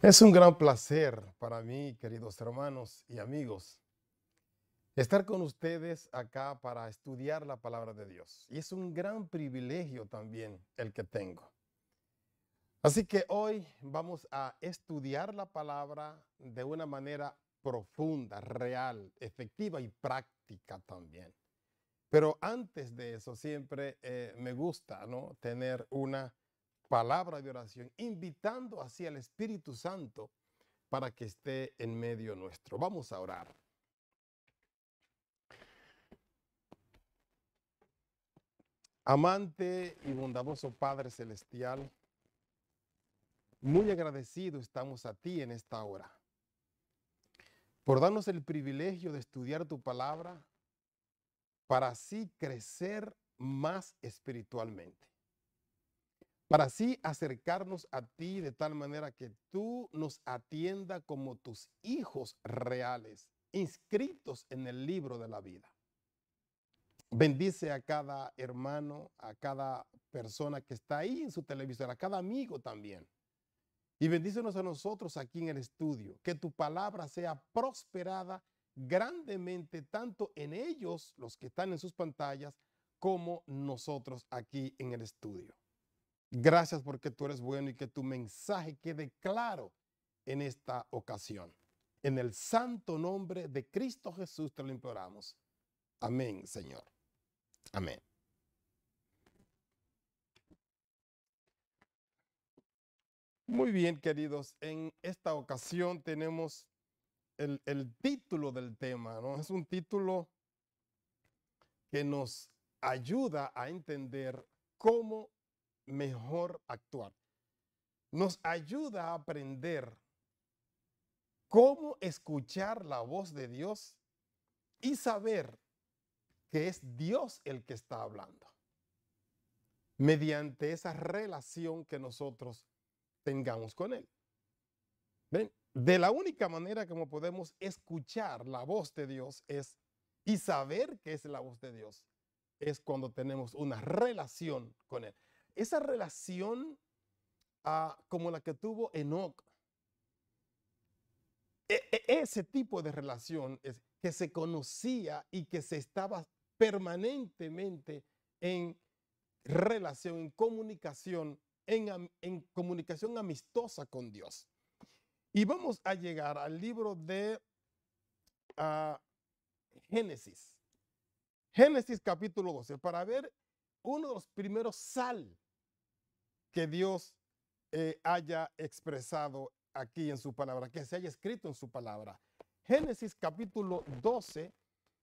Es un gran placer para mí, queridos hermanos y amigos, estar con ustedes acá para estudiar la palabra de Dios. Y es un gran privilegio también el que tengo. Así que hoy vamos a estudiar la palabra de una manera profunda, real, efectiva y práctica también. Pero antes de eso, siempre eh, me gusta ¿no? tener una palabra de oración, invitando así al Espíritu Santo para que esté en medio nuestro. Vamos a orar. Amante y bondadoso Padre Celestial, muy agradecidos estamos a ti en esta hora por darnos el privilegio de estudiar tu palabra para así crecer más espiritualmente para así acercarnos a ti de tal manera que tú nos atienda como tus hijos reales, inscritos en el libro de la vida. Bendice a cada hermano, a cada persona que está ahí en su televisor, a cada amigo también. Y bendícenos a nosotros aquí en el estudio, que tu palabra sea prosperada grandemente tanto en ellos, los que están en sus pantallas, como nosotros aquí en el estudio. Gracias porque tú eres bueno y que tu mensaje quede claro en esta ocasión. En el santo nombre de Cristo Jesús te lo imploramos. Amén, Señor. Amén. Muy bien, queridos. En esta ocasión tenemos el, el título del tema, ¿no? Es un título que nos ayuda a entender cómo mejor actuar. Nos ayuda a aprender cómo escuchar la voz de Dios y saber que es Dios el que está hablando. Mediante esa relación que nosotros tengamos con Él. De la única manera como podemos escuchar la voz de Dios es y saber que es la voz de Dios es cuando tenemos una relación con Él esa relación como la que tuvo Enoch, e, e, ese tipo de relación que se conocía y que se estaba permanentemente en relación, en comunicación, en, comunicación amistosa con Dios. Y vamos a llegar al libro de ah, Génesis. Génesis capítulo 12, para ver uno de los primeros sal que Dios eh, haya expresado aquí en su palabra, que se haya escrito en su palabra. Génesis capítulo 12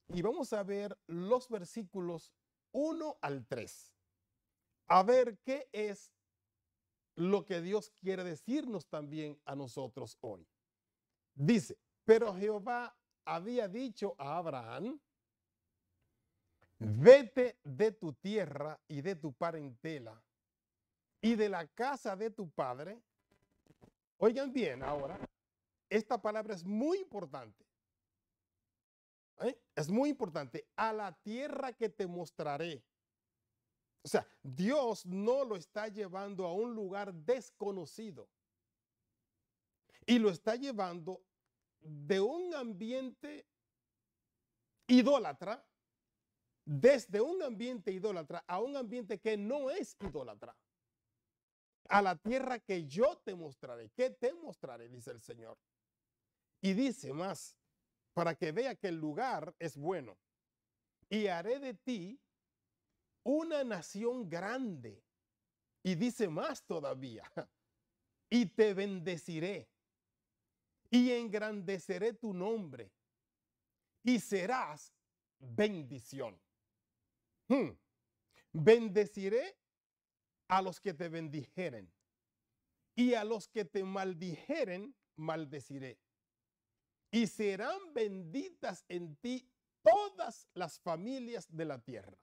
y vamos a ver los versículos 1 al 3. A ver qué es lo que Dios quiere decirnos también a nosotros hoy. Dice, pero Jehová había dicho a Abraham, Vete de tu tierra y de tu parentela y de la casa de tu padre. Oigan bien ahora, esta palabra es muy importante. ¿eh? Es muy importante. A la tierra que te mostraré. O sea, Dios no lo está llevando a un lugar desconocido. Y lo está llevando de un ambiente idólatra desde un ambiente idólatra a un ambiente que no es idólatra. A la tierra que yo te mostraré, ¿Qué te mostraré, dice el Señor. Y dice más, para que vea que el lugar es bueno. Y haré de ti una nación grande. Y dice más todavía, y te bendeciré y engrandeceré tu nombre y serás bendición. Hmm, bendeciré a los que te bendijeren y a los que te maldijeren, maldeciré. Y serán benditas en ti todas las familias de la tierra.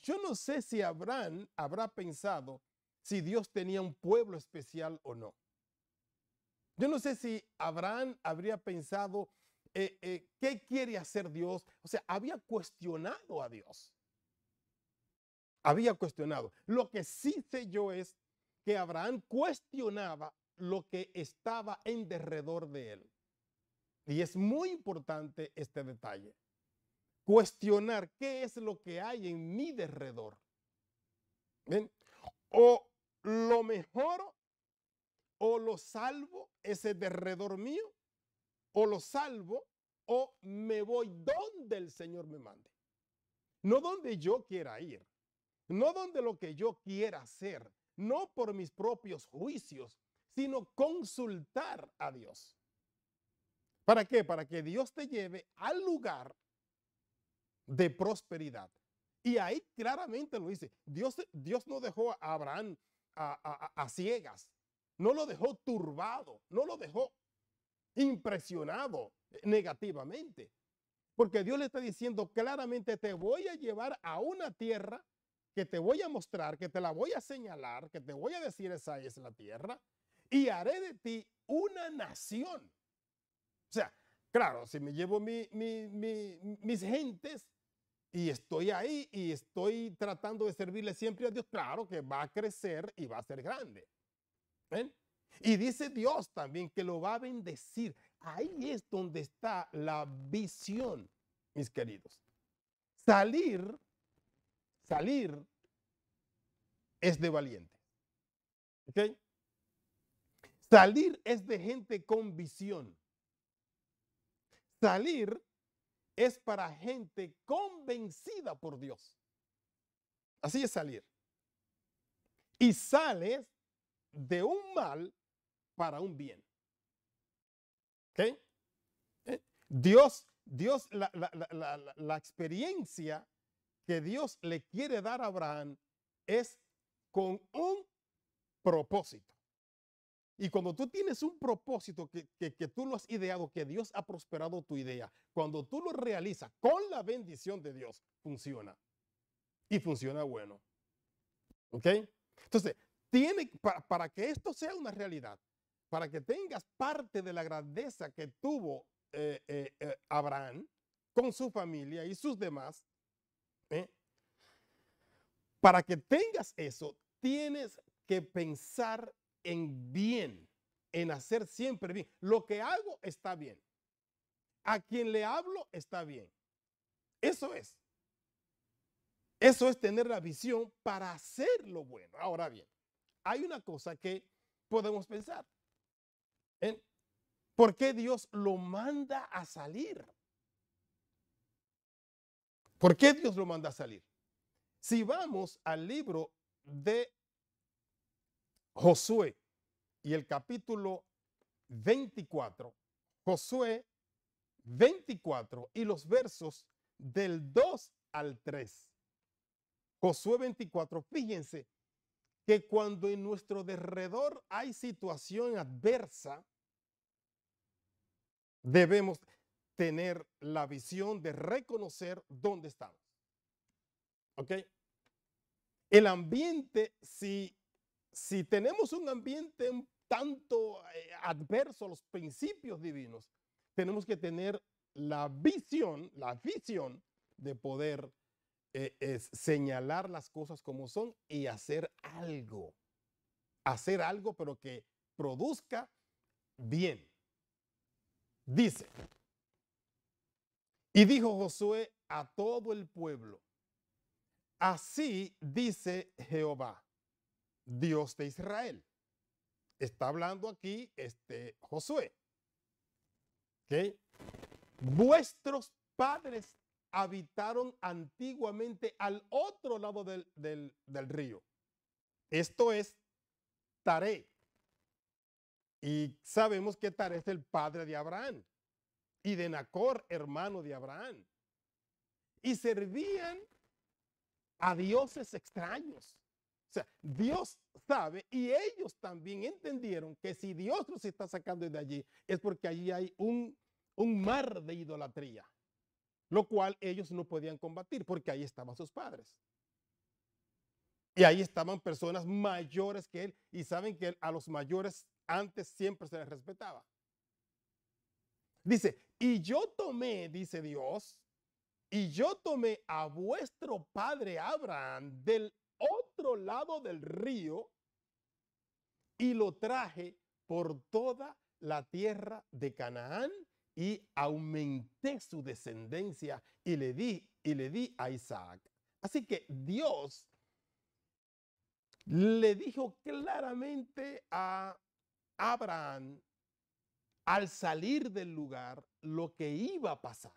Yo no sé si Abraham habrá pensado si Dios tenía un pueblo especial o no. Yo no sé si Abraham habría pensado eh, eh, qué quiere hacer Dios. O sea, había cuestionado a Dios había cuestionado. Lo que sí sé yo es que Abraham cuestionaba lo que estaba en derredor de él. Y es muy importante este detalle. Cuestionar qué es lo que hay en mi derredor. O lo mejor, o lo salvo, ese derredor mío, o lo salvo o me voy donde el Señor me mande. No donde yo quiera ir, no donde lo que yo quiera hacer, no por mis propios juicios, sino consultar a Dios. ¿Para qué? Para que Dios te lleve al lugar de prosperidad. Y ahí claramente lo dice, Dios, Dios no dejó a Abraham a, a ciegas, no lo dejó turbado, no lo dejó impresionado negativamente. Porque Dios le está diciendo claramente, te voy a llevar a una tierra que te voy a mostrar, que te la voy a señalar, que te voy a decir esa es la tierra, y haré de ti una nación. O sea, claro, si me llevo mis gentes y estoy ahí y estoy tratando de servirle siempre a Dios, claro que va a crecer y va a ser grande. ¿Ven? Y dice Dios también que lo va a bendecir. Ahí es donde está la visión, mis queridos. Salir salir es de valiente, ¿Ok? Salir es de gente con visión. Salir es para gente convencida por Dios. Así es salir. Y sales de un mal para un bien. ¿Eh? Dios, Dios, la, la, la, la experiencia que Dios le quiere dar a Abraham es con un propósito. Y cuando tú tienes un propósito que, tú lo has ideado, que Dios ha prosperado tu idea, cuando tú lo realizas con la bendición de Dios, funciona. Y funciona bueno. ¿Ok? Entonces, tiene, para, que esto sea una realidad, para que tengas parte de la grandeza que tuvo eh, eh, eh, Abraham con su familia y sus demás, para que tengas eso, tienes que pensar en bien, en hacer siempre bien. Lo que hago está bien. A quien le hablo está bien. Eso es. Eso es tener la visión para hacer lo bueno. Ahora bien, hay una cosa que podemos pensar. ¿En ¿Por qué Dios lo manda a salir? ¿Por qué Dios lo manda a salir? Si vamos al libro de Josué y el capítulo 24, Josué 24 y los versos del 2 al 3. Josué 24, fíjense que cuando en nuestro derredor hay situación adversa, debemos tener la visión de reconocer dónde estamos. ¿Ok? El ambiente, si, si tenemos un ambiente tanto eh, adverso a los principios divinos, tenemos que tener la visión, la visión de poder eh, señalar las cosas como son y hacer algo. Hacer algo, pero que produzca bien. Dice, y dijo Josué a todo el pueblo, Así dice Jehová, Dios de Israel. Está hablando aquí este Josué. Vuestros padres habitaron antiguamente al otro lado del, del río. Esto es Taré. Y sabemos que Taré es el padre de Abraham y de Nacor, hermano de Abraham. Y servían a dioses extraños. O sea, Dios sabe y ellos también entendieron que si Dios los está sacando de allí es porque allí hay un, un mar de idolatría, lo cual ellos no podían combatir porque ahí estaban sus padres. Y ahí estaban personas mayores que él y saben que a los mayores antes siempre se les respetaba. Dice, y yo tomé, dice Dios, y yo tomé a vuestro padre Abraham del otro lado del río y lo traje por toda la tierra de Canaán y aumenté su descendencia y le di y le di a Isaac. Así que Dios le dijo claramente a Abraham al salir del lugar lo que iba a pasar.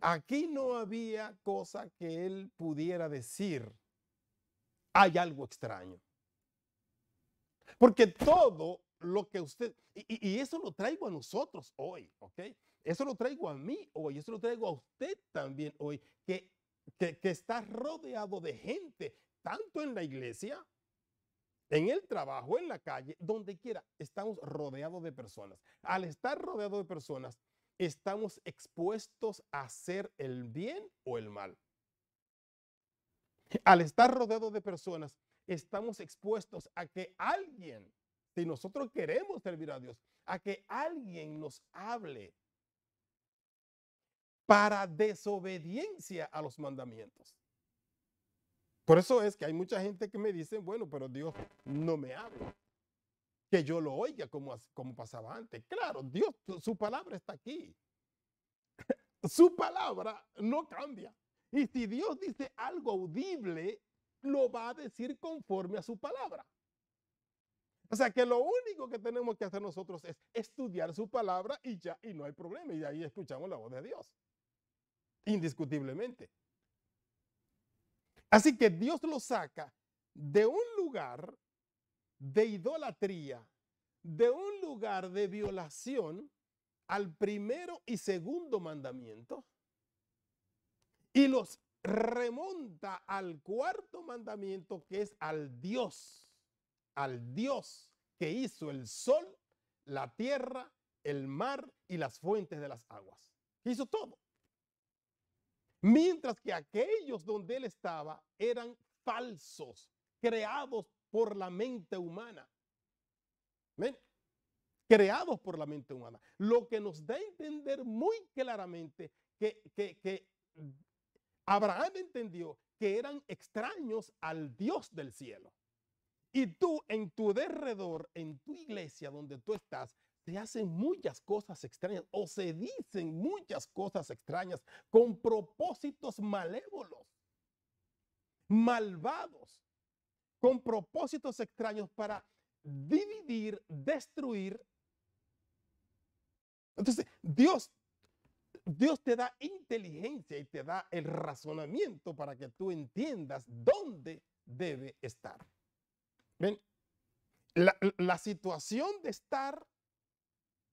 Aquí no había cosa que él pudiera decir. Hay algo extraño. Porque todo lo que usted, y, eso lo traigo a nosotros hoy, ¿ok? Eso lo traigo a mí hoy, eso lo traigo a usted también hoy, que, que está rodeado de gente, tanto en la iglesia, en el trabajo, en la calle, donde quiera, estamos rodeados de personas. Al estar rodeado de personas, estamos expuestos a hacer el bien o el mal. Al estar rodeados de personas, estamos expuestos a que alguien, si nosotros queremos servir a Dios, a que alguien nos hable para desobediencia a los mandamientos. Por eso es que hay mucha gente que me dice, bueno, pero Dios no me habla que yo lo oiga como, como pasaba antes. Claro, Dios, su palabra está aquí. su palabra no cambia. Y si Dios dice algo audible, lo va a decir conforme a su palabra. O sea que lo único que tenemos que hacer nosotros es estudiar su palabra y ya, y no hay problema. Y ahí escuchamos la voz de Dios. Indiscutiblemente. Así que Dios lo saca de un lugar de idolatría de un lugar de violación al primero y segundo mandamiento y los remonta al cuarto mandamiento que es al Dios, al Dios que hizo el sol, la tierra, el mar y las fuentes de las aguas. Hizo todo. Mientras que aquellos donde él estaba eran falsos, creados por la mente humana. Creados por la mente humana. Lo que nos da a entender muy claramente que, que Abraham entendió que eran extraños al Dios del cielo. Y tú en tu derredor, en tu iglesia donde tú estás, se hacen muchas cosas extrañas o se dicen muchas cosas extrañas con propósitos malévolos, malvados con propósitos extraños para dividir, destruir. Entonces, Dios, Dios te da inteligencia y te da el razonamiento para que tú entiendas dónde debe estar. ¿Ven? La, la situación de estar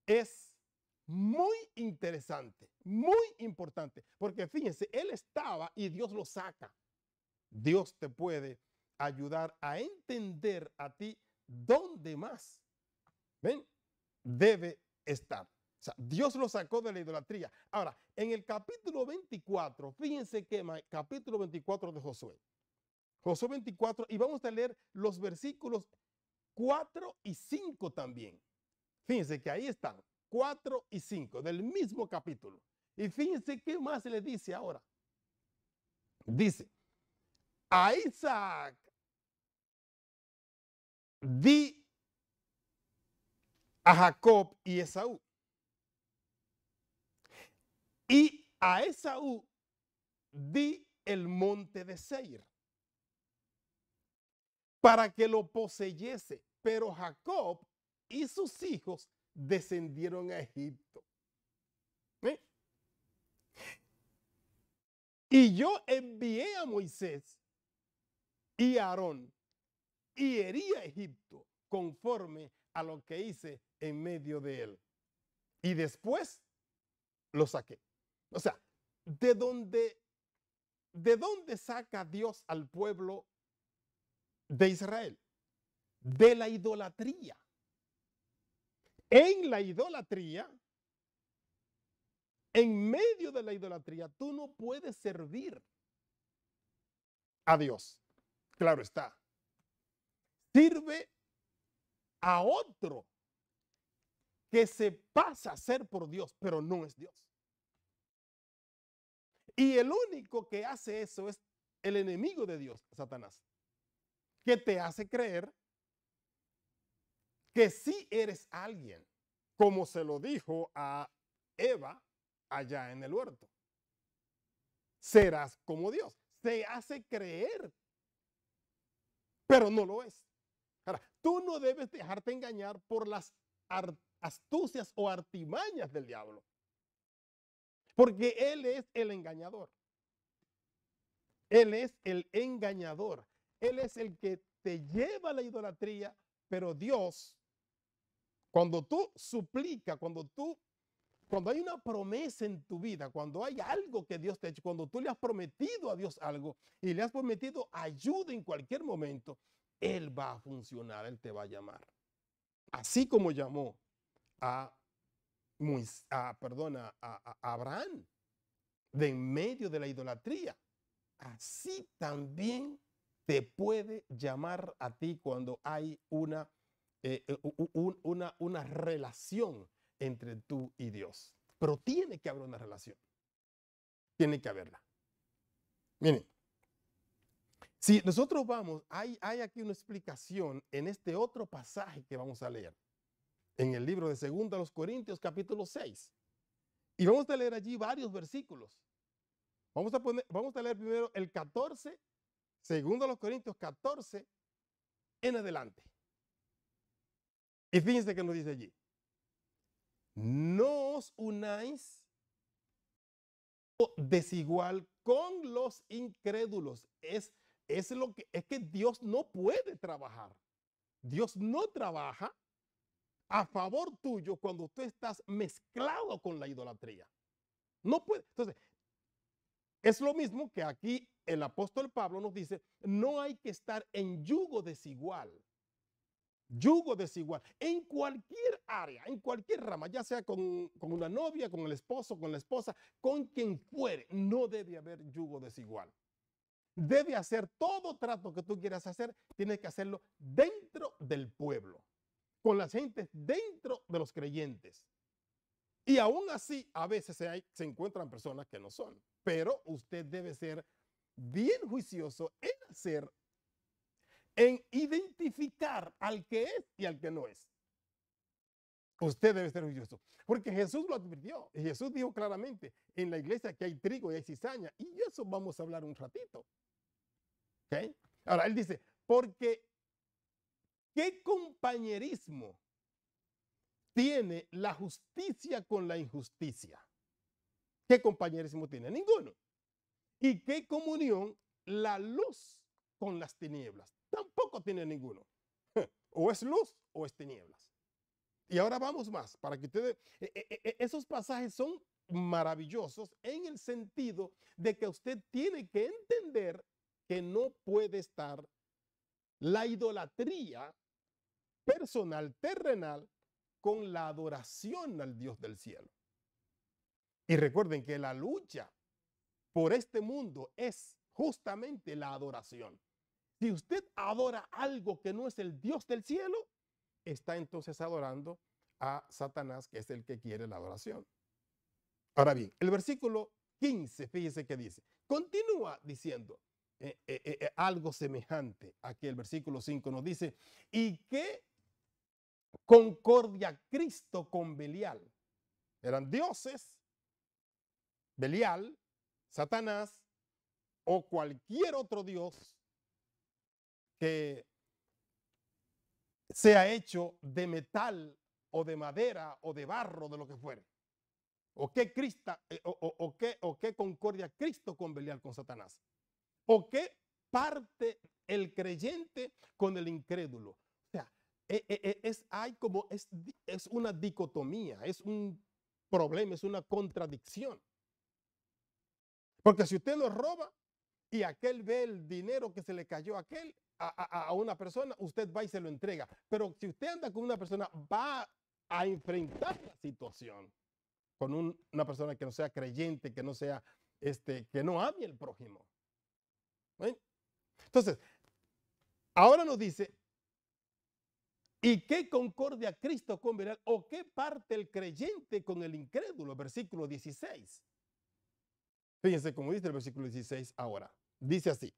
es muy interesante, muy importante, porque fíjense, él estaba y Dios lo saca. Dios te puede ayudar a entender a ti dónde más, ¿ven? Debe estar. O sea, Dios lo sacó de la idolatría. Ahora, en el capítulo 24, fíjense que capítulo 24 de Josué. Josué 24, y vamos a leer los versículos 4 y 5 también. Fíjense que ahí están, 4 y 5 del mismo capítulo. Y fíjense qué más le dice ahora. Dice, a Isaac di a Jacob y Esaú. Y a Esaú di el monte de Seir para que lo poseyese. Pero Jacob y sus hijos descendieron a Egipto. Y yo envié a Moisés y a Aarón y hería a Egipto conforme a lo que hice en medio de él. Y después lo saqué. O sea, ¿de dónde, de dónde saca Dios al pueblo de Israel? De la idolatría. En la idolatría, en medio de la idolatría, tú no puedes servir a Dios. Claro está, sirve a otro que se pasa a ser por Dios, pero no es Dios. Y el único que hace eso es el enemigo de Dios, Satanás, que te hace creer que si eres alguien, como se lo dijo a Eva allá en el huerto. Serás como Dios. Se hace creer, pero no lo es tú no debes dejarte engañar por las astucias o artimañas del diablo. Porque Él es el engañador. Él es el engañador. Él es el que te lleva a la idolatría, pero Dios, cuando tú suplica, cuando tú, cuando hay una promesa en tu vida, cuando hay algo que Dios te ha hecho, cuando tú le has prometido a Dios algo y le has prometido ayuda en cualquier momento, él va a funcionar, Él te va a llamar. Así como llamó a, a, a, Abraham de en medio de la idolatría, así también te puede llamar a ti cuando hay una, eh, eh, una, una relación entre tú y Dios. Pero tiene que haber una relación. Tiene que haberla. Miren, si nosotros vamos, hay, aquí una explicación en este otro pasaje que vamos a leer, en el libro de 2 los Corintios capítulo 6. Y vamos a leer allí varios versículos. Vamos a, poner, vamos a leer primero el 14, segundo los Corintios 14, en adelante. Y fíjense que nos dice allí. No os unáis desigual con los incrédulos. Es es lo que es que Dios no puede trabajar. Dios no trabaja a favor tuyo cuando tú estás mezclado con la idolatría. No puede. Entonces, es lo mismo que aquí el apóstol Pablo nos dice, no hay que estar en yugo desigual. Yugo desigual. En cualquier área, en cualquier rama, ya sea con, con una novia, con el esposo, con la esposa, con quien fuere, no debe haber yugo desigual debe hacer todo trato que tú quieras hacer, tiene que hacerlo dentro del pueblo, con las gentes dentro de los creyentes. Y aún así, a veces se, se encuentran personas que no son, pero usted debe ser bien juicioso en hacer, en identificar al que es y al que no es. Usted debe ser juicioso, porque Jesús lo advirtió. Jesús dijo claramente, en la iglesia que hay trigo y hay cizaña, y eso vamos a hablar un ratito. Ahora, él dice, porque ¿qué compañerismo tiene la justicia con la injusticia? ¿Qué compañerismo tiene? Ninguno. ¿Y qué comunión la luz con las tinieblas? Tampoco tiene ninguno. O es luz o es tinieblas. Y ahora vamos más, para que ustedes, e, e, e, esos pasajes son maravillosos en el sentido de que usted tiene que entender que no puede estar la idolatría personal, terrenal, con la adoración al Dios del cielo. Y recuerden que la lucha por este mundo es justamente la adoración. Si usted adora algo que no es el Dios del cielo, está entonces adorando a Satanás, que es el que quiere la adoración. Ahora bien, el versículo 15, fíjese que dice, continúa diciendo, eh, eh, eh, algo semejante Aquí el versículo 5 nos dice, y qué concordia Cristo con Belial. Eran dioses, Belial, Satanás o cualquier otro dios que sea hecho de metal o de madera o de barro, de lo que fuere. ¿O qué, Crista, o, qué, o qué concordia Cristo con Belial, con Satanás? ¿O qué parte el creyente con el incrédulo? O sea, e, e, e, es, hay como, es, es una dicotomía, es un problema, es una contradicción. Porque si usted lo roba y aquel ve el dinero que se le cayó a aquel, a, a, una persona, usted va y se lo entrega. Pero si usted anda con una persona, va a enfrentar la situación con una persona que no sea creyente, que no sea, este, que no ame el prójimo. ¿Eh? Entonces, ahora nos dice, ¿y qué concordia Cristo con ¿O qué parte el creyente con el incrédulo? Versículo 16. Fíjense cómo dice el versículo 16 ahora. Dice así.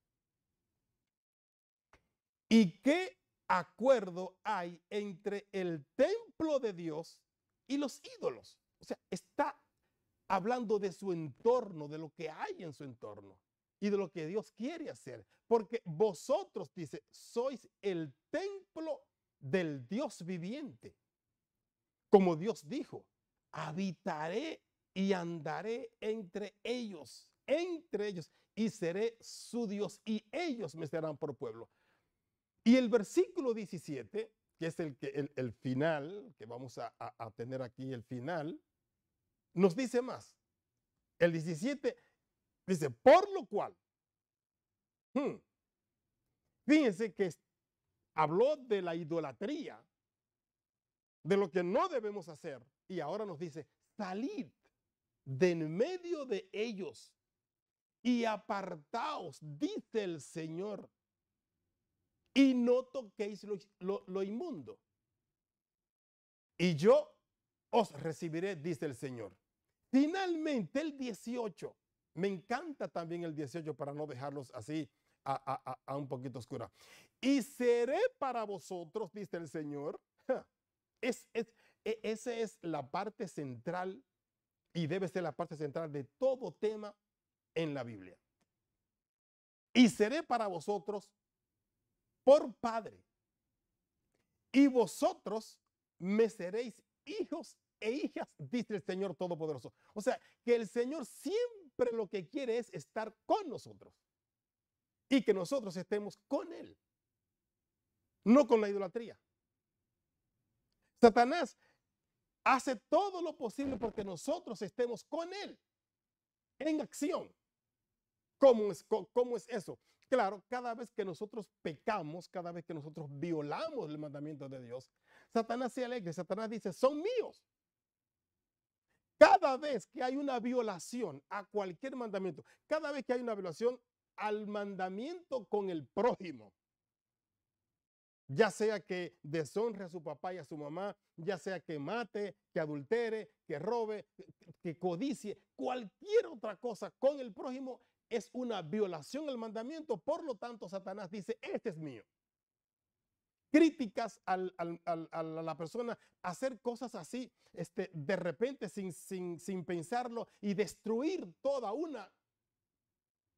¿Y qué acuerdo hay entre el templo de Dios y los ídolos? O sea, está hablando de su entorno, de lo que hay en su entorno y de lo que Dios quiere hacer. Porque vosotros, dice, sois el templo del Dios viviente. Como Dios dijo, habitaré y andaré entre ellos, entre ellos, y seré su Dios, y ellos me serán por pueblo. Y el versículo 17, que es el, que el final, que vamos a, a tener aquí el final, nos dice más. El 17 Dice, por lo cual, hmm, fíjense que habló de la idolatría, de lo que no debemos hacer, y ahora nos dice, salid de en medio de ellos y apartaos, dice el Señor, y no toquéis lo, lo inmundo. Y yo os recibiré, dice el Señor. Finalmente, el 18 me encanta también el 18 para no dejarlos así a, un poquito oscura. Y seré para vosotros, dice el Señor. esa e, es la parte central y debe ser la parte central de todo tema en la Biblia. Y seré para vosotros por Padre. Y vosotros me seréis hijos e hijas, dice el Señor Todopoderoso. O sea, que el Señor siempre pero lo que quiere es estar con nosotros y que nosotros estemos con Él, no con la idolatría. Satanás hace todo lo posible porque nosotros estemos con Él en acción. ¿Cómo es, cómo es eso? Claro, cada vez que nosotros pecamos, cada vez que nosotros violamos el mandamiento de Dios, Satanás se alegra, Satanás dice, son míos. Cada vez que hay una violación a cualquier mandamiento, cada vez que hay una violación al mandamiento con el prójimo, ya sea que deshonre a su papá y a su mamá, ya sea que mate, que adultere, que robe, que codicie, cualquier otra cosa con el prójimo es una violación al mandamiento. Por lo tanto, Satanás dice, este es mío críticas a la persona, hacer cosas así este, de repente sin, sin, sin pensarlo y destruir toda una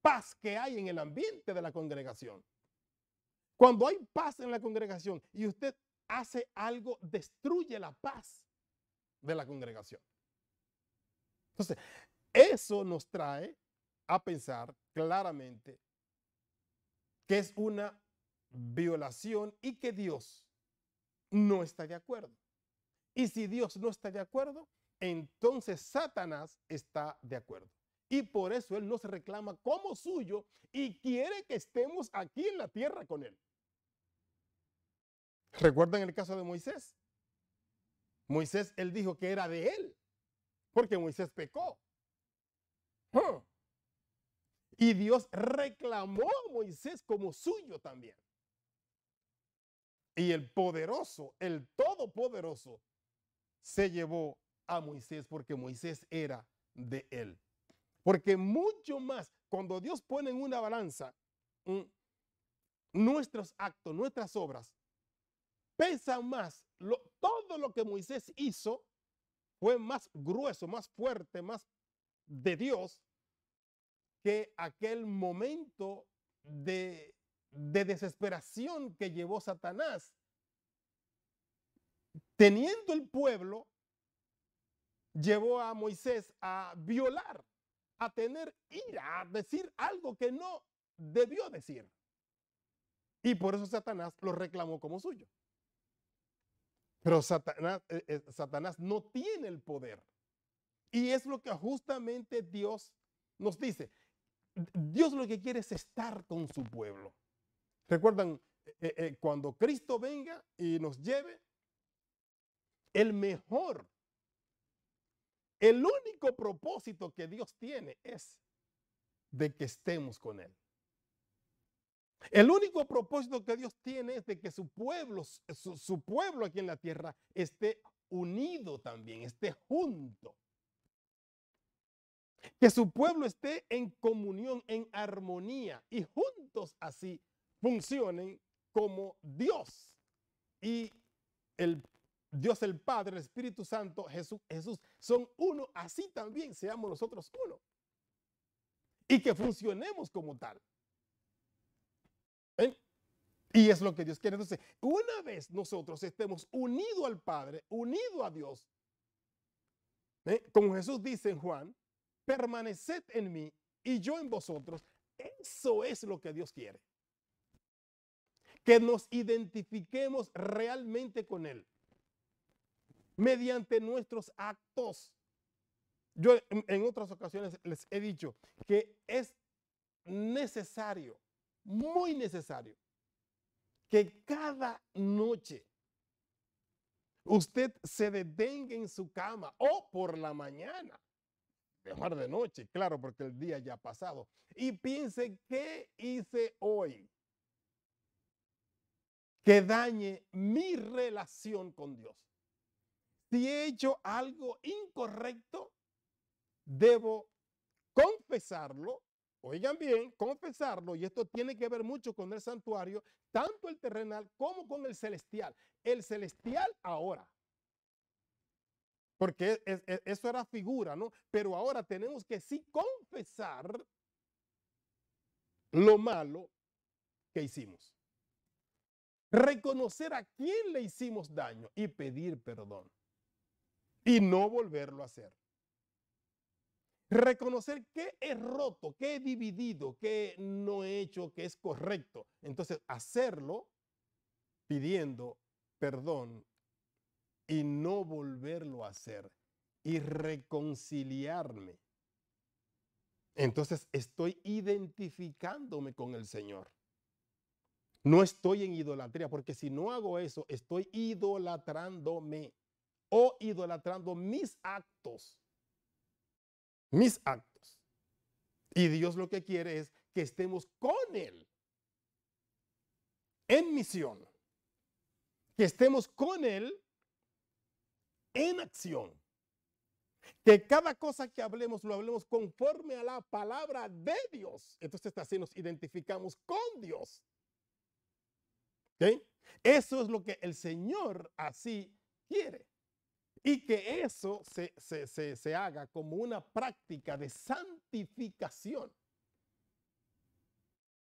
paz que hay en el ambiente de la congregación. Cuando hay paz en la congregación y usted hace algo, destruye la paz de la congregación. Entonces, eso nos trae a pensar claramente que es una violación y que Dios no está de acuerdo. Y si Dios no está de acuerdo, entonces Satanás está de acuerdo. Y por eso Él nos reclama como suyo y quiere que estemos aquí en la tierra con Él. ¿Recuerdan el caso de Moisés? Moisés, Él dijo que era de Él, porque Moisés pecó. Y Dios reclamó a Moisés como suyo también. Y el poderoso, el todopoderoso, se llevó a Moisés porque Moisés era de él. Porque mucho más, cuando Dios pone en una balanza mm, nuestros actos, nuestras obras, pesa más. todo lo que Moisés hizo fue más grueso, más fuerte, más de Dios que aquel momento de de desesperación que llevó Satanás. Teniendo el pueblo, llevó a Moisés a violar, a tener ira, a decir algo que no debió decir. Y por eso Satanás lo reclamó como suyo. Pero Satanás, eh, eh, Satanás no tiene el poder. Y es lo que justamente Dios nos dice. Dios lo que quiere es estar con su pueblo. Recuerdan, eh, eh, eh, cuando Cristo venga y nos lleve, el mejor, el único propósito que Dios tiene es de que estemos con Él. El único propósito que Dios tiene es de que su pueblo, su pueblo aquí en la tierra esté unido también, esté junto. Que su pueblo esté en comunión, en armonía y juntos así funcionen como Dios y el Dios el Padre, el Espíritu Santo, Jesús, Jesús son uno, así también seamos nosotros uno. Y que funcionemos como tal. Y es lo que Dios quiere. Entonces, una vez nosotros estemos unidos al Padre, unidos a Dios, ¿eh? como Jesús dice en Juan, permaneced en mí y yo en vosotros, eso es lo que Dios quiere que nos identifiquemos realmente con Él mediante nuestros actos. Yo en otras ocasiones les he dicho que es necesario, muy necesario, que cada noche usted se detenga en su cama o por la mañana, mejor de noche, claro, porque el día ya ha pasado, y piense qué hice hoy, que dañe mi relación con Dios. Si he hecho algo incorrecto, debo confesarlo. Oigan bien, confesarlo, y esto tiene que ver mucho con el santuario, tanto el terrenal como con el celestial. El celestial ahora, porque eso era figura, ¿no? Pero ahora tenemos que sí confesar lo malo que hicimos reconocer a quién le hicimos daño y pedir perdón y no volverlo a hacer. Reconocer qué he roto, qué he dividido, qué no he hecho, qué es correcto. Entonces, hacerlo pidiendo perdón y no volverlo a hacer y reconciliarme. Entonces, estoy identificándome con el Señor. No estoy en idolatría, porque si no hago eso, estoy idolatrándome o idolatrando mis actos. Mis actos. Y Dios lo que quiere es que estemos con Él en misión. Que estemos con Él en acción. Que cada cosa que hablemos lo hablemos conforme a la palabra de Dios. Entonces así nos identificamos con Dios. Eso es lo que el Señor así quiere. Y que eso se, se, haga como una práctica de santificación.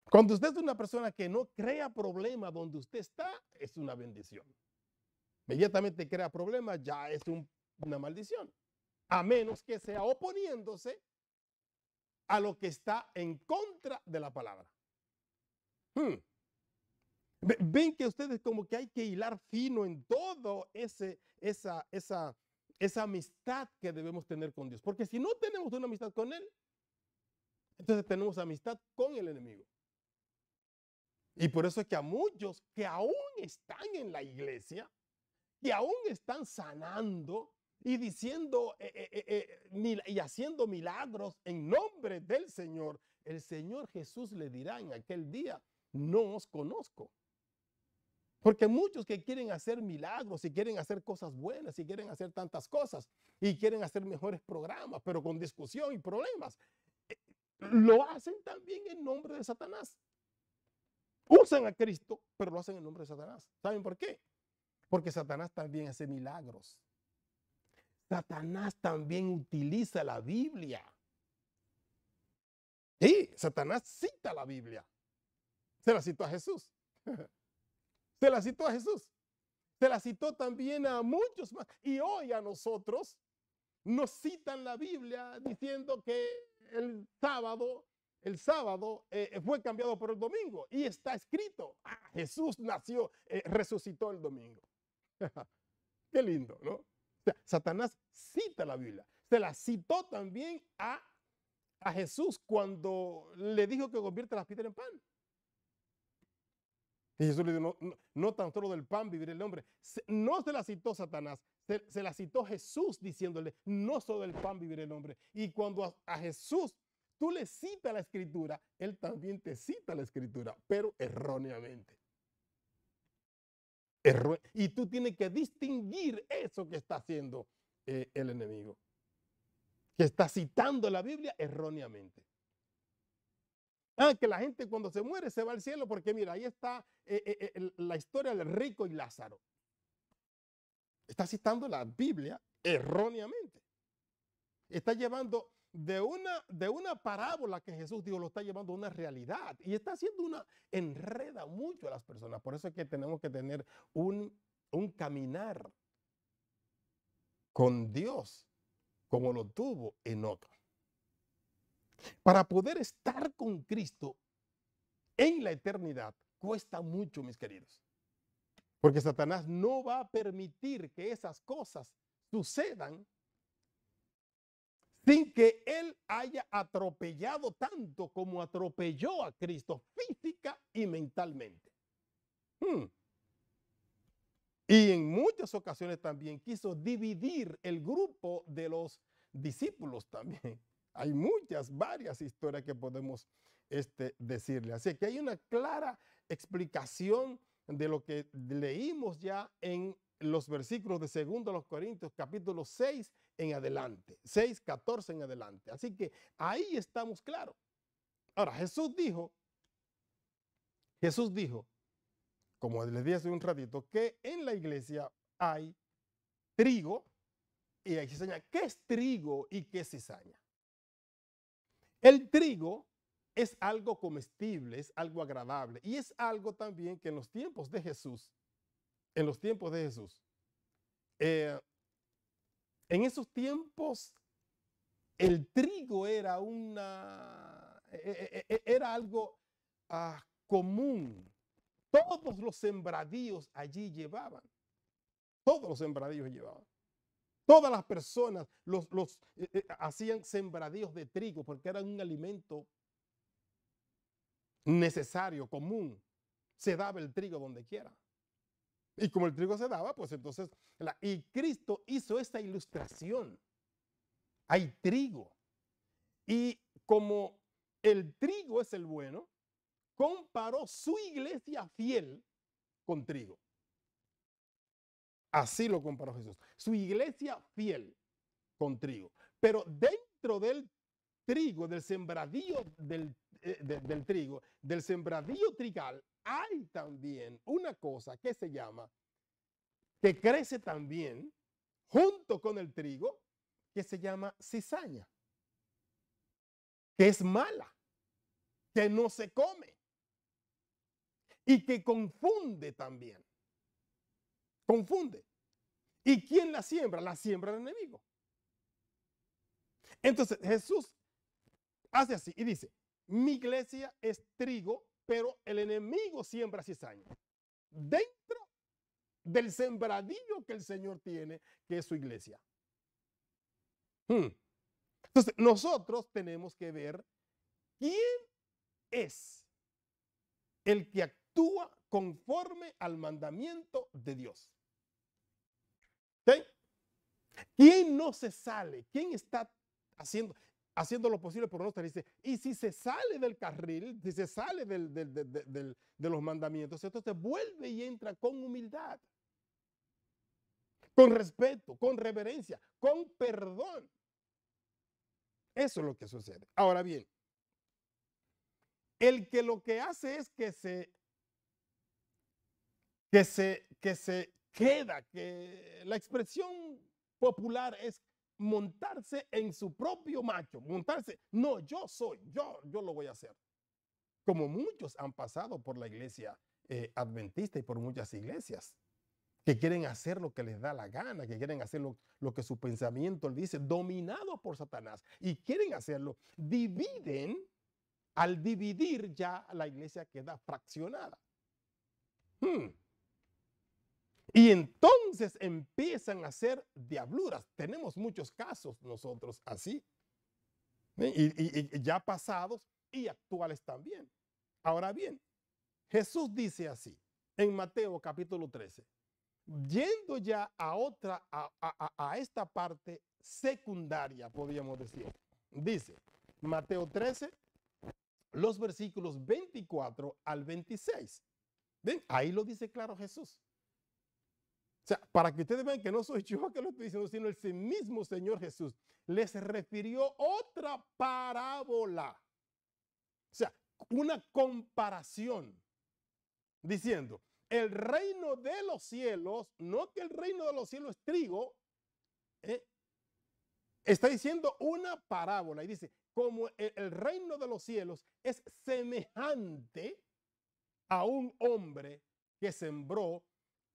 Cuando usted es una persona que no crea problema donde usted está, es una bendición. Inmediatamente crea problemas, ya es una maldición. A menos que sea oponiéndose a lo que está en contra de la palabra. Hmm. Ven que ustedes como que hay que hilar fino en todo ese, esa, esa, esa amistad que debemos tener con Dios. Porque si no tenemos una amistad con Él, entonces tenemos amistad con el enemigo. Y por eso es que a muchos que aún están en la iglesia, que aún están sanando y diciendo eh, eh, eh, y haciendo milagros en nombre del Señor, el Señor Jesús le dirá en aquel día, no os conozco. Porque muchos que quieren hacer milagros y quieren hacer cosas buenas y quieren hacer tantas cosas y quieren hacer mejores programas, pero con discusión y problemas, eh, lo hacen también en nombre de Satanás. Usan a Cristo, pero lo hacen en nombre de Satanás. ¿Saben por qué? Porque Satanás también hace milagros. Satanás también utiliza la Biblia. Sí, Satanás cita la Biblia. Se la citó a Jesús. Se la citó a Jesús. Se la citó también a muchos más. Y hoy a nosotros nos citan la Biblia diciendo que el sábado, el sábado eh, eh, fue cambiado por el domingo. Y está escrito, ah, Jesús nació, eh, resucitó el domingo. Qué lindo, ¿no? O sea, Satanás cita la Biblia. Se la citó también a, a Jesús cuando le dijo que convierte las piedras en pan. Y Jesús le dijo, no, no, tan solo del pan vivir el hombre. no se la citó Satanás, se, la citó Jesús diciéndole, no solo del pan vivir el hombre. Y cuando a, Jesús tú le citas la escritura, él también te cita la escritura, pero erróneamente. y tú tienes que distinguir eso que está haciendo eh, el enemigo, que está citando la Biblia erróneamente. Ah, que la gente cuando se muere se va al cielo, porque mira, ahí está eh, eh, eh, la historia del rico y Lázaro. Está citando la Biblia erróneamente. Está llevando de una, de una parábola que Jesús dijo, lo está llevando a una realidad. Y está haciendo una, enreda mucho a las personas. Por eso es que tenemos que tener un, caminar con Dios como lo tuvo otros. Para poder estar con Cristo en la eternidad cuesta mucho, mis queridos. Porque Satanás no va a permitir que esas cosas sucedan sin que él haya atropellado tanto como atropelló a Cristo física y mentalmente. Hmm. Y en muchas ocasiones también quiso dividir el grupo de los discípulos también. Hay muchas, varias historias que podemos este, decirle. Así que hay una clara explicación de lo que leímos ya en los versículos de 2 Corintios capítulo 6 en adelante, 6, 14 en adelante. Así que ahí estamos claros. Ahora, Jesús dijo, Jesús dijo, como les dije hace un ratito, que en la iglesia hay trigo y hay cizaña. ¿Qué es trigo y qué es cizaña? El trigo es algo comestible, es algo agradable y es algo también que en los tiempos de Jesús, en los tiempos de Jesús, eh, en esos tiempos el trigo era una, e, e, e, era algo ah, común. Todos los sembradíos allí llevaban, todos los sembradíos llevaban. Todas las personas los, eh, eh, hacían sembradíos de trigo porque era un alimento necesario, común. Se daba el trigo donde quiera. Y como el trigo se daba, pues entonces, y Cristo hizo esta ilustración. Hay trigo. Y como el trigo es el bueno, comparó su iglesia fiel con trigo. Así lo comparó Jesús. Su iglesia fiel con trigo. Pero dentro del trigo, del sembradío del, eh, del trigo, del sembradío trigal, hay también una cosa que se llama, que crece también junto con el trigo, que se llama cizaña, que es mala, que no se come y que confunde también. Confunde. ¿Y quién la siembra? La siembra el enemigo. Entonces Jesús hace así y dice, mi iglesia es trigo, pero el enemigo siembra cizaña. Dentro del sembradillo que el Señor tiene, que es su iglesia. Hmm. Entonces, nosotros tenemos que ver quién es el que actúa conforme al mandamiento de Dios. ¿Quién no se sale? ¿Quién está haciendo, haciendo lo posible por nosotros? Y si se sale del carril, si se sale de los mandamientos, entonces vuelve y entra con humildad, con respeto, con reverencia, con perdón. Eso es lo que sucede. Ahora bien, el que lo que hace es que se, que se, que se queda que la expresión popular es montarse en su propio macho, montarse, no, yo soy, yo, yo lo voy a hacer. Como muchos han pasado por la iglesia eh, adventista y por muchas iglesias, que quieren hacer lo que les da la gana, que quieren hacer lo, que su pensamiento les dice, dominado por Satanás, y quieren hacerlo, dividen, al dividir ya la iglesia queda fraccionada. Hmm. Y entonces empiezan a hacer diabluras. Tenemos muchos casos nosotros así. Y, ya pasados y actuales también. Ahora bien, Jesús dice así en Mateo capítulo 13. Yendo ya a otra, a, esta parte secundaria, podríamos decir. Dice Mateo 13, los versículos 24 al 26. ¿Ven? Ahí lo dice claro Jesús. O sea, para que ustedes vean que no soy yo que lo estoy diciendo, sino el mismo Señor Jesús les refirió otra parábola. O sea, una comparación diciendo, el reino de los cielos, no que el reino de los cielos es trigo, ¿eh? está diciendo una parábola y dice, como e-, el reino de los cielos es semejante a un hombre que sembró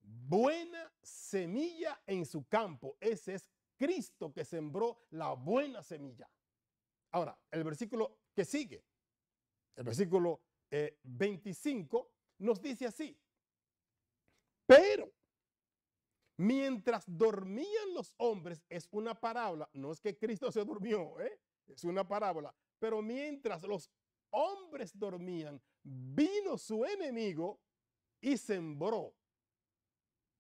buena semilla en su campo. Ese es Cristo que sembró la buena semilla. Ahora, el versículo que sigue, el versículo 25, eh, nos dice así, pero mientras dormían los hombres, es una parábola, no es que Cristo se durmió, ¿eh? es una parábola, pero mientras los hombres dormían, vino su enemigo y sembró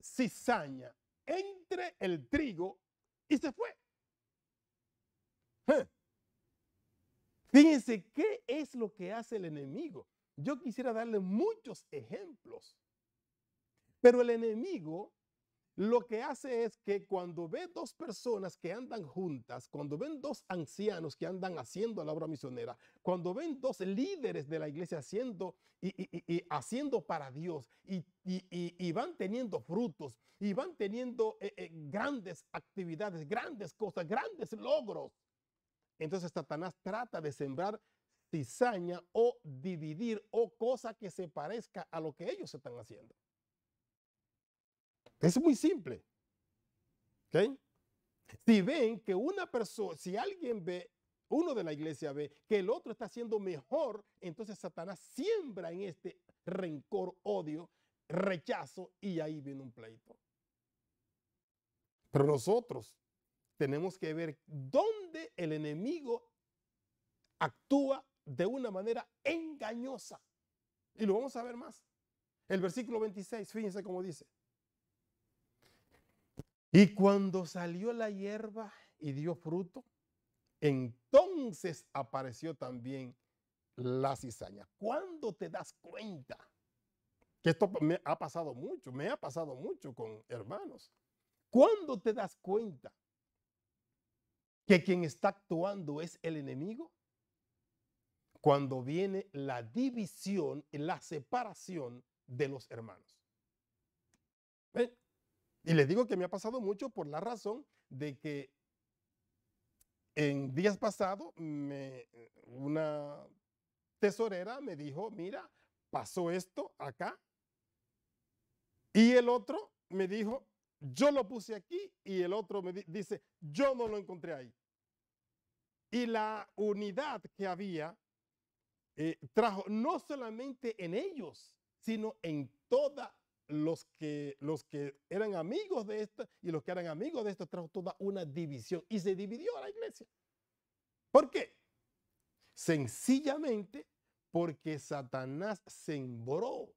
cizaña entre el trigo y se fue. Fíjense qué es lo que hace el enemigo. Yo quisiera darle muchos ejemplos, pero el enemigo lo que hace es que cuando ve dos personas que andan juntas, cuando ven dos ancianos que andan haciendo la obra misionera, cuando ven dos líderes de la iglesia haciendo y, haciendo para Dios y, van teniendo frutos y van teniendo eh, eh, grandes actividades, grandes cosas, grandes logros, entonces Satanás trata de sembrar cizaña o dividir o cosa que se parezca a lo que ellos están haciendo. Es muy simple. Si ven que una persona, si alguien ve, uno de la iglesia ve que el otro está haciendo mejor, entonces Satanás siembra en este rencor, odio, rechazo y ahí viene un pleito. Pero nosotros tenemos que ver dónde el enemigo actúa de una manera engañosa. Y lo vamos a ver más. El versículo 26, fíjense cómo dice. Y cuando salió la hierba y dio fruto, entonces apareció también la cizaña. ¿Cuándo te das cuenta? Que esto me ha pasado mucho, me ha pasado mucho con hermanos. ¿Cuándo te das cuenta que quien está actuando es el enemigo? Cuando viene la división, y la separación de los hermanos. ¿Ven? Y les digo que me ha pasado mucho por la razón de que en días pasados eh, una tesorera me dijo, mira, pasó esto acá. Y el otro me dijo, yo lo puse aquí y el otro me dice, yo no lo encontré ahí. Y la unidad que había eh, trajo no solamente en ellos, sino en toda los que, los que eran amigos de esta y los que eran amigos de esta trajo toda una división y se dividió a la iglesia. ¿Por qué? Sencillamente porque Satanás sembró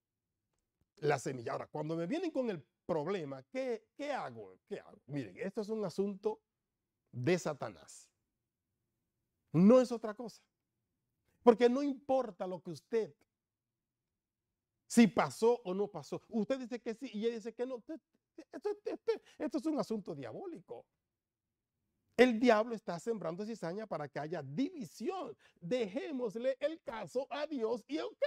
la semilla. Ahora, cuando me vienen con el problema, ¿qué, hago? ¿Qué hago? Miren, esto es un asunto de Satanás. No es otra cosa. Porque no importa lo que usted si pasó o no pasó. Usted dice que sí y ella dice que no. Esto, esto es un asunto diabólico. El diablo está sembrando cizaña para que haya división. Dejémosle el caso a Dios y ok.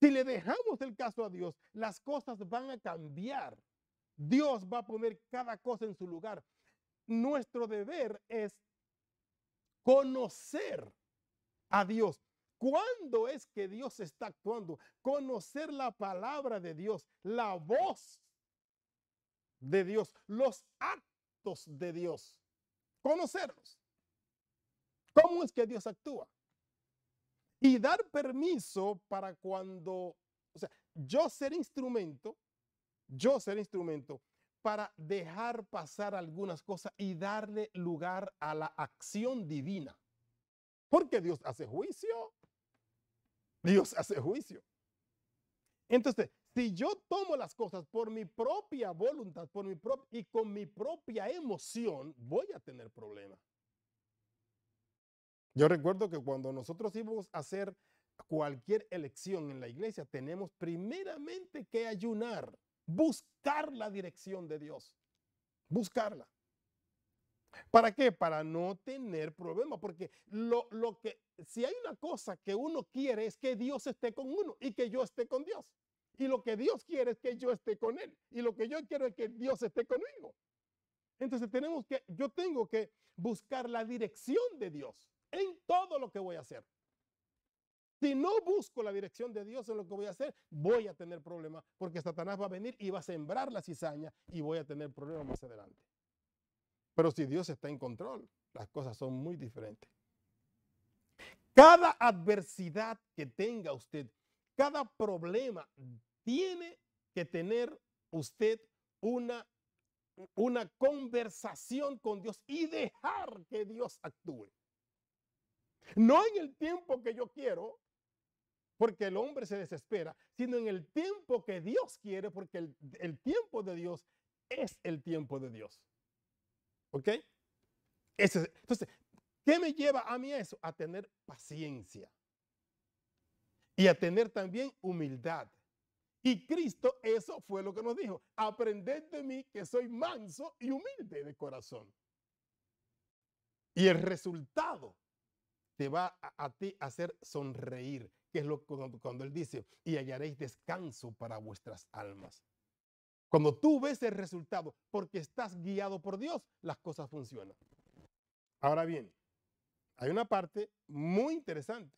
Si le dejamos el caso a Dios, las cosas van a cambiar. Dios va a poner cada cosa en su lugar. Nuestro deber es conocer a Dios, ¿Cuándo es que Dios está actuando? Conocer la palabra de Dios, la voz de Dios, los actos de Dios. Conocerlos. ¿Cómo es que Dios actúa? Y dar permiso para cuando, o sea, yo ser instrumento, yo ser instrumento para dejar pasar algunas cosas y darle lugar a la acción divina. Porque Dios hace juicio, Dios hace juicio. Entonces, si yo tomo las cosas por mi propia voluntad, por mi y con mi propia emoción, voy a tener problema. Yo recuerdo que cuando nosotros íbamos a hacer cualquier elección en la iglesia, tenemos primeramente que ayunar, buscar la dirección de Dios, buscarla. ¿Para qué? Para no tener problemas, porque lo, lo, que, si hay una cosa que uno quiere es que Dios esté con uno y que yo esté con Dios. Y lo que Dios quiere es que yo esté con Él. Y lo que yo quiero es que Dios esté conmigo. Entonces tenemos que, yo tengo que buscar la dirección de Dios en todo lo que voy a hacer. Si no busco la dirección de Dios en lo que voy a hacer, voy a tener problemas, porque Satanás va a venir y va a sembrar la cizaña y voy a tener problemas más adelante. Pero si Dios está en control, las cosas son muy diferentes. Cada adversidad que tenga usted, cada problema, tiene que tener usted una, una conversación con Dios y dejar que Dios actúe. No en el tiempo que yo quiero, porque el hombre se desespera, sino en el tiempo que Dios quiere, porque el tiempo de Dios es el tiempo de Dios. ¿Ok? entonces, ¿qué me lleva a mí eso? A tener paciencia y a tener también humildad. Y Cristo eso fue lo que nos dijo. Aprended de mí que soy manso y humilde de corazón. Y el resultado te va a, ti hacer sonreír, que es lo cuando él dice, y hallaréis descanso para vuestras almas. Cuando tú ves el resultado, porque estás guiado por Dios, las cosas funcionan. Ahora bien, hay una parte muy interesante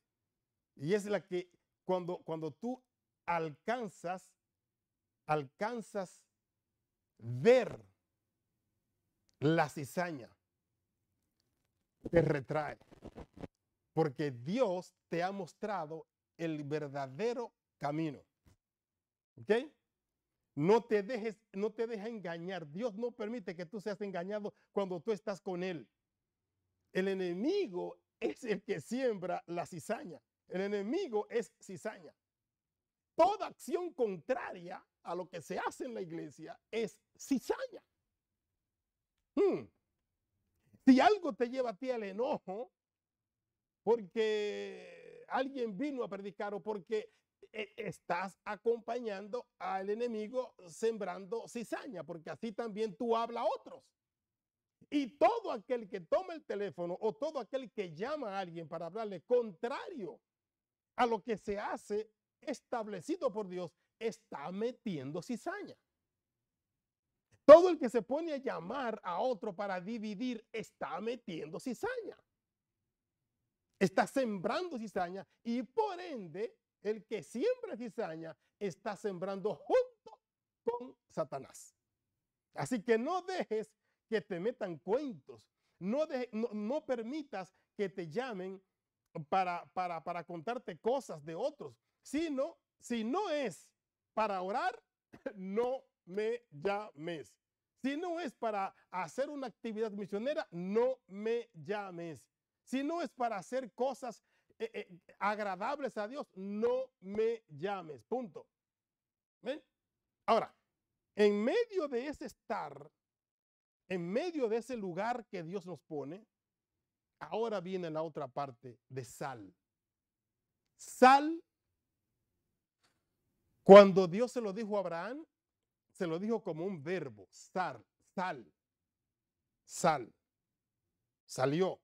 y es la que cuando, cuando tú alcanzas, alcanzas ver la cizaña, te retrae, porque Dios te ha mostrado el verdadero camino. ¿Ok? No te dejes, no te deja engañar. Dios no permite que tú seas engañado cuando tú estás con Él. El enemigo es el que siembra la cizaña. El enemigo es cizaña. Toda acción contraria a lo que se hace en la iglesia es cizaña. Hmm. Si algo te lleva a ti al enojo, porque alguien vino a predicar o porque eh, estás acompañando al enemigo sembrando cizaña, porque así también tú hablas a otros. Y todo aquel que toma el teléfono o todo aquel que llama a alguien para hablarle contrario a lo que se hace establecido por Dios, está metiendo cizaña. Todo el que se pone a llamar a otro para dividir está metiendo cizaña. Está sembrando cizaña y por ende el que siempre cizaña está sembrando junto con Satanás. Así que no dejes que te metan cuentos. No, no, permitas que te llamen para, para, para contarte cosas de otros. Sino, si no es para orar, no me llames. Si no es para hacer una actividad misionera, no me llames. Si no es para hacer cosas eh, eh, agradables a Dios, no me llames. Punto. Ahora, en medio de ese estar, en medio de ese lugar que Dios nos pone, ahora viene la otra parte de sal. Sal, cuando Dios se lo dijo a Abraham, se lo dijo como un verbo, sal, sal, sal, salió,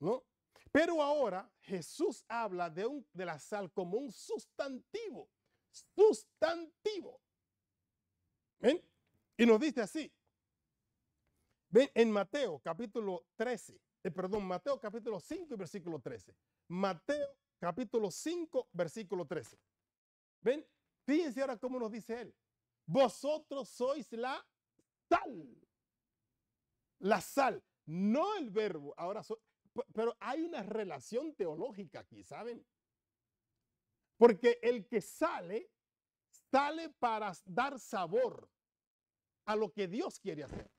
¿no? Pero ahora Jesús habla de, un, de la sal como un sustantivo, sustantivo. ¿Ven? Y nos dice así. Ven, en Mateo capítulo 13, eh, perdón, Mateo capítulo 5 y versículo 13. Mateo capítulo 5, versículo 13. Ven, fíjense ahora cómo nos dice él. Vosotros sois la sal. La sal, no el verbo. Ahora soy, pero hay una relación teológica aquí, ¿saben? Porque el que sale, sale para dar sabor a lo que Dios quiere hacer.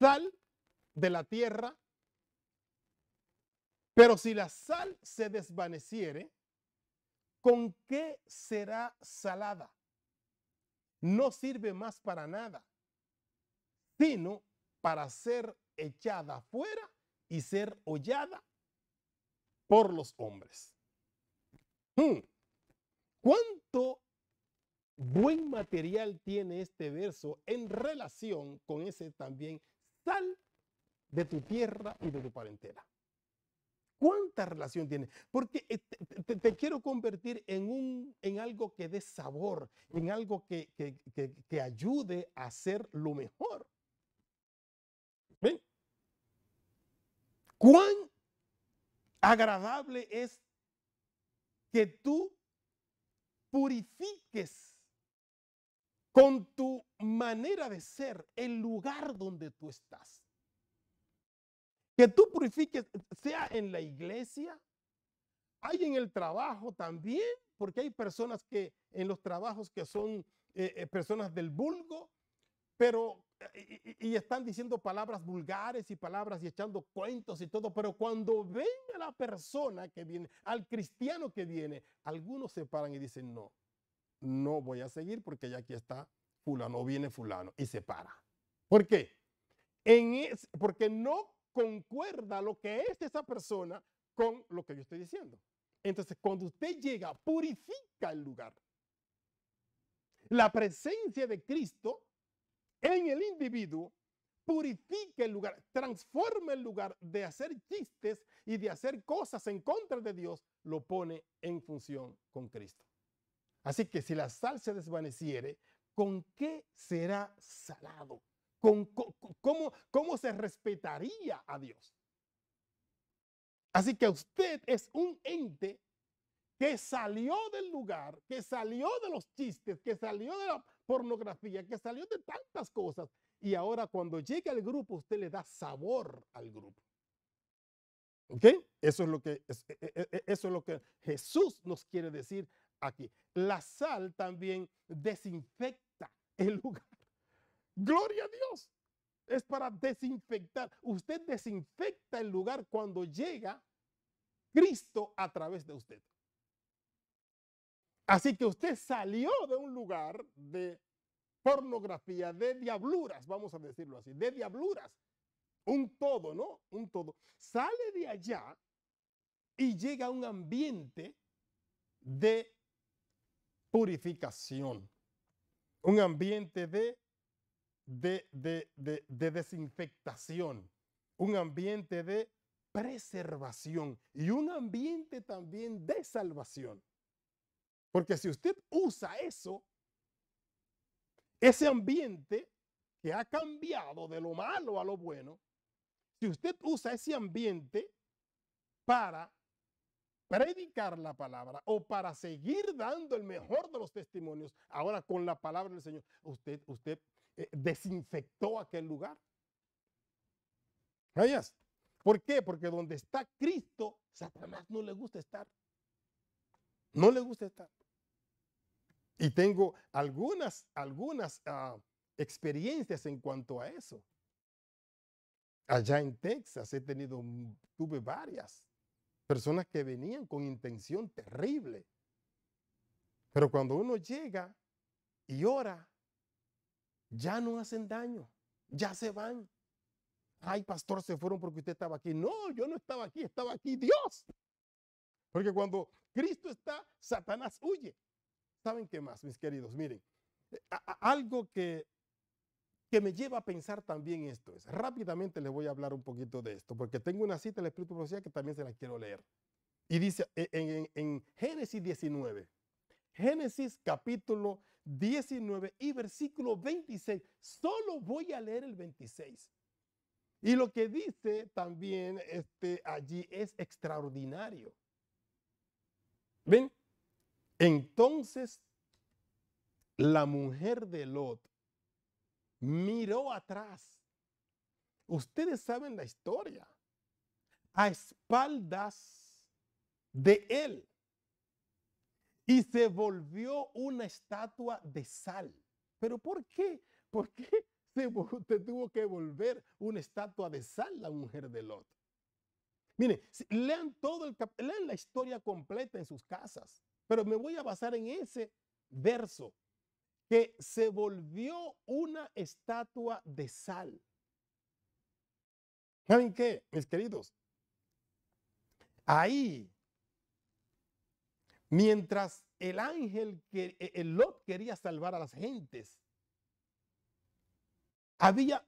Sal de la tierra, pero si la sal se desvaneciere, ¿con qué será salada? No sirve más para nada, sino para ser echada afuera y ser hollada por los hombres. Hmm. ¿Cuánto buen material tiene este verso en relación con ese también sal de tu tierra y de tu parentela? ¿Cuánta relación tiene? Porque eh, te, quiero convertir en, un, en algo que dé sabor, en algo que, que, ayude a hacer lo mejor. ¿Ven? cuán agradable es que tú purifiques con tu manera de ser el lugar donde tú estás. Que tú purifiques, sea en la iglesia, hay en el trabajo también, porque hay personas que en los trabajos que son eh, eh, personas del vulgo, pero y, están diciendo palabras vulgares y palabras y echando cuentos y todo, pero cuando ven a la persona que viene, al cristiano que viene, algunos se paran y dicen, no, no voy a seguir porque ya aquí está fulano, viene fulano, y se para. ¿Por qué? En porque no concuerda lo que es esa persona con lo que yo estoy diciendo. Entonces, cuando usted llega, purifica el lugar. La presencia de Cristo en el individuo, purifica el lugar, transforma el lugar de hacer chistes y de hacer cosas en contra de Dios, lo pone en función con Cristo. Así que si la sal se desvaneciere, ¿con qué será salado? ¿Con, cómo, ¿Cómo se respetaría a Dios? Así que usted es un ente que salió del lugar, que salió de los chistes, que salió de la, pornografía, que salió de tantas cosas. Y ahora cuando llega al grupo, usted le da sabor al grupo. ¿Ok? Eso es lo que, e, e, e, eso es lo que Jesús nos quiere decir aquí. La sal también desinfecta el lugar. Gloria a Dios. Es para desinfectar. Usted desinfecta el lugar cuando llega Cristo a través de usted. Así que usted salió de un lugar de pornografía, de diabluras, vamos a decirlo así, de diabluras. Un todo, ¿no? Un todo. Sale de allá y llega a un ambiente de purificación, un ambiente de, de, de desinfectación, un ambiente de preservación y un ambiente también de salvación. Porque si usted usa eso, ese ambiente que ha cambiado de lo malo a lo bueno, si usted usa ese ambiente para predicar la palabra o para seguir dando el mejor de los testimonios, ahora con la palabra del Señor, usted, usted eh, desinfectó aquel lugar. ¿Vayas? ¿Por qué? Porque donde está Cristo, Satanás no le gusta estar. No le gusta estar. Y tengo algunas, algunas ah, experiencias en cuanto a eso. Allá en Texas he tenido, tuve varias personas que venían con intención terrible. Pero cuando uno llega y ora, ya no hacen daño, ya se van. Ay, pastor, se fueron porque usted estaba aquí. No, yo no estaba aquí, estaba aquí Dios. Porque cuando Cristo está, Satanás huye. ¿Saben qué más, mis queridos? Miren, eh, algo que, que me lleva a pensar también esto es, rápidamente les voy a hablar un poquito de esto, porque tengo una cita del Espíritu de que también se la quiero leer. Y dice e, en, Génesis 19, Génesis capítulo 19 y versículo 26, solo voy a leer el 26. Y lo que dice también este, allí es extraordinario. ¿Ven? Entonces la mujer de Lot miró atrás. Ustedes saben la historia. A espaldas de él. Y se volvió una estatua de sal. ¿Pero por qué? ¿Por qué se, tuvo que volver una estatua de sal la mujer de Lot? Miren, lean todo el lean la historia completa en sus casas. Pero me voy a basar en ese verso, que se volvió una estatua de sal. ¿Saben qué, mis queridos? Ahí, mientras el ángel, que, e, el Lot quería salvar a las gentes, había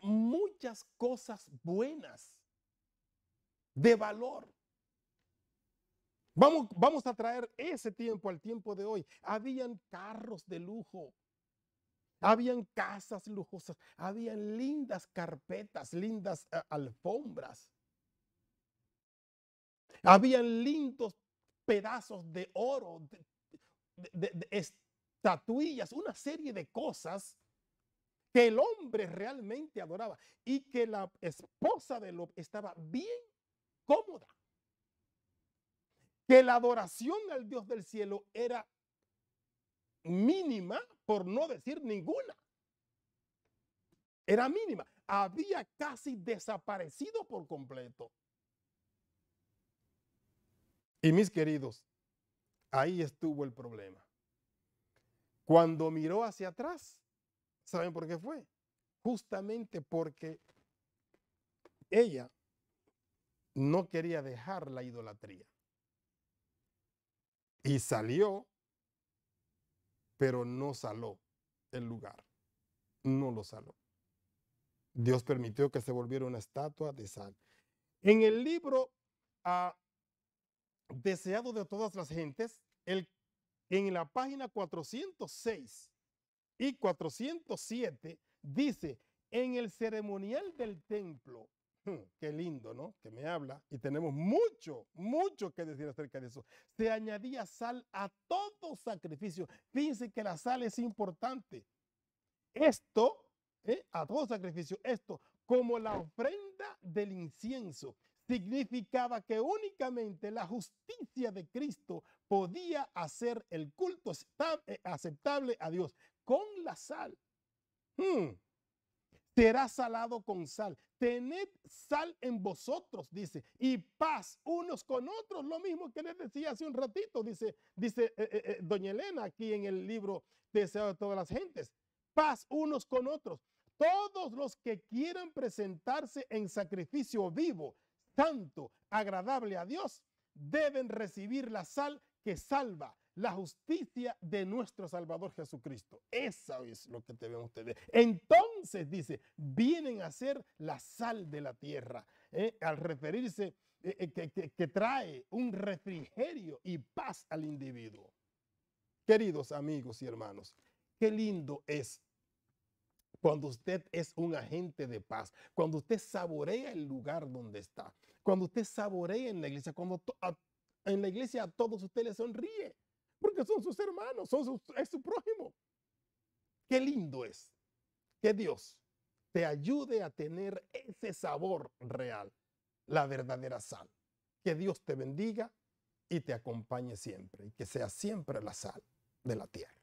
muchas cosas buenas, de valor, Vamos, a traer ese tiempo al tiempo de hoy. Habían carros de lujo. Habían casas lujosas, habían lindas carpetas, lindas eh, alfombras. Habían lindos pedazos de oro, de, estatuillas, una serie de cosas que el hombre realmente adoraba y que la esposa de Lob estaba bien cómoda que la adoración al Dios del cielo era mínima, por no decir ninguna. Era mínima. Había casi desaparecido por completo. Y mis queridos, ahí estuvo el problema. Cuando miró hacia atrás, ¿saben por qué fue? Justamente porque ella no quería dejar la idolatría. Y salió, pero no saló el lugar. No lo saló. Dios permitió que se volviera una estatua de sal. En el libro ah, Deseado de todas las gentes, el, en la página 406 y 407 dice, en el ceremonial del templo qué lindo, ¿no? Que me habla. Y tenemos mucho, mucho que decir acerca de eso. Se añadía sal a todo sacrificio. Fíjense que la sal es importante. Esto, ¿eh? a todo sacrificio, esto, como la ofrenda del incienso, significaba que únicamente la justicia de Cristo podía hacer el culto eh, aceptable a Dios con la sal. Hmm, será salado con sal. Tened sal en vosotros, dice, y paz unos con otros. Lo mismo que les decía hace un ratito, dice, dice eh, eh, eh, doña Elena aquí en el libro deseado de todas las gentes. Paz unos con otros. Todos los que quieran presentarse en sacrificio vivo, tanto agradable a Dios, deben recibir la sal que salva, la justicia de nuestro Salvador Jesucristo. Eso es lo que deben ustedes. Entonces, dice, vienen a ser la sal de la tierra. ¿eh? Al referirse eh, eh, que, trae un refrigerio y paz al individuo. Queridos amigos y hermanos, qué lindo es cuando usted es un agente de paz, cuando usted saborea el lugar donde está, cuando usted saborea en la iglesia, cuando en la iglesia a todos ustedes les sonríe. Porque son sus hermanos, son es su prójimo. Qué lindo es que Dios te ayude a tener ese sabor real, la verdadera sal. Que Dios te bendiga y te acompañe siempre y que sea siempre la sal de la tierra.